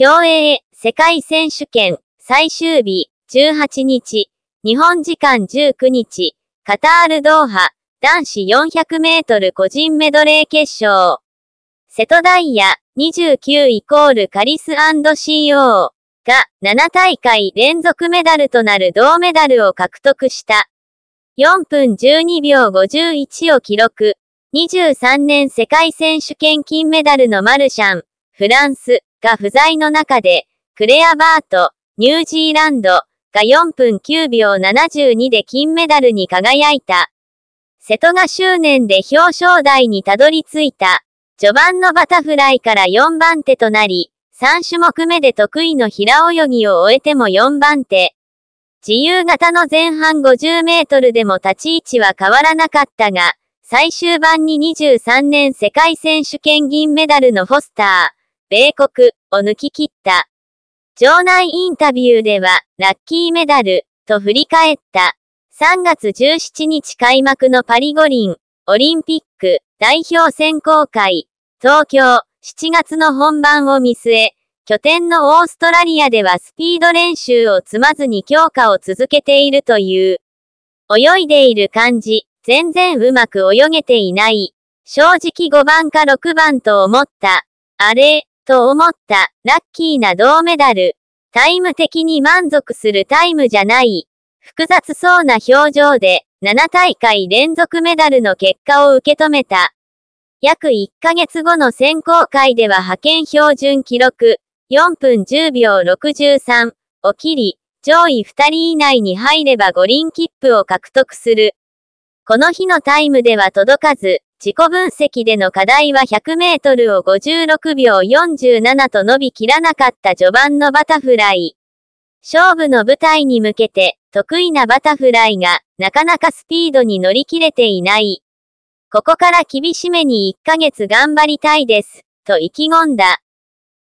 競泳世界選手権最終日18日、日本時間19日、カタールドーハ男子400メートル個人メドレー決勝。瀬戸大也29イコールカリス &CO が7大会連続メダルとなる銅メダルを獲得した。4分12秒51を記録。23年世界選手権金メダルのマルシャン、フランス。が不在の中で、クレアバート、ニュージーランドが4分9秒72で金メダルに輝いた。瀬戸が執念で表彰台にたどり着いた。序盤のバタフライから4番手となり、3種目目で得意の平泳ぎを終えても4番手。自由形の前半50メートルでも立ち位置は変わらなかったが、最終盤に23年世界選手権銀メダルのフォスター、米国を抜き切った。場内インタビューでは、ラッキーメダル、と振り返った。3月17日開幕のパリ五輪、オリンピック、代表選考会、東京、7月の本番を見据え、拠点のオーストラリアではスピード練習を積まずに強化を続けているという。泳いでいる感じ、全然うまく泳げていない。正直5番か6番と思った。あれ、と思った。ラッキーな銅メダル。タイム的に満足するタイムじゃない。複雑そうな表情で、7大会連続メダルの結果を受け止めた。約1ヶ月後の選考会では派遣標準記録、4分10秒63を切り、上位2人以内に入れば五輪切符を獲得する。この日のタイムでは届かず、自己分析での課題は100メートルを56秒47と伸びきらなかった序盤のバタフライ。勝負の舞台に向けて、得意なバタフライが、なかなかスピードに乗り切れていない。ここから厳しめに1ヶ月頑張りたいです、と意気込んだ。